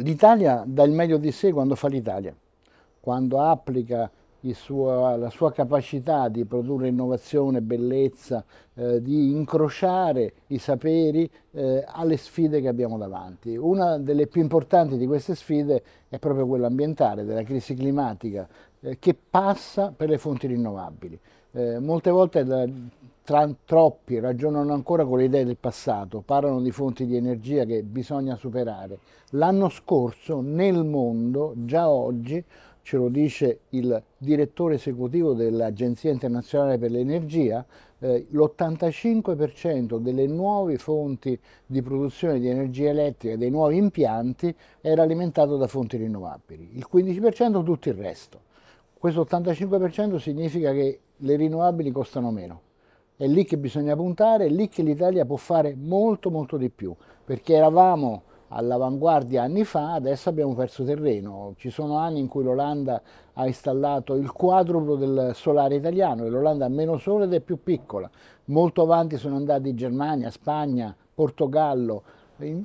L'Italia dà il meglio di sé quando fa l'Italia, quando applica suo, la sua capacità di produrre innovazione, bellezza, eh, di incrociare i saperi eh, alle sfide che abbiamo davanti. Una delle più importanti di queste sfide è proprio quella ambientale, della crisi climatica, eh, che passa per le fonti rinnovabili. Eh, molte volte la, troppi ragionano ancora con le idee del passato, parlano di fonti di energia che bisogna superare. L'anno scorso nel mondo, già oggi, ce lo dice il direttore esecutivo dell'Agenzia internazionale per l'energia, eh, l'85% delle nuove fonti di produzione di energia elettrica, dei nuovi impianti, era alimentato da fonti rinnovabili, il 15% tutto il resto. Questo 85% significa che le rinnovabili costano meno è lì che bisogna puntare, è lì che l'Italia può fare molto molto di più, perché eravamo all'avanguardia anni fa, adesso abbiamo perso terreno. Ci sono anni in cui l'Olanda ha installato il quadruplo del solare italiano e l'Olanda ha meno sole ed è più piccola. Molto avanti sono andati Germania, Spagna, Portogallo.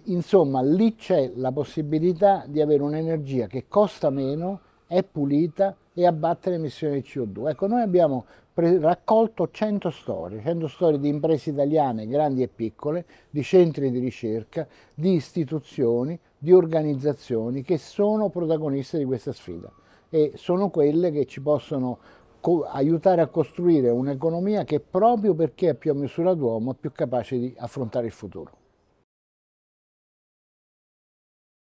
Insomma, lì c'è la possibilità di avere un'energia che costa meno è pulita e abbatte le emissioni di CO2. Ecco, noi abbiamo raccolto 100 storie, 100 storie di imprese italiane, grandi e piccole, di centri di ricerca, di istituzioni, di organizzazioni che sono protagoniste di questa sfida e sono quelle che ci possono aiutare a costruire un'economia che proprio perché è più a misura d'uomo è più capace di affrontare il futuro.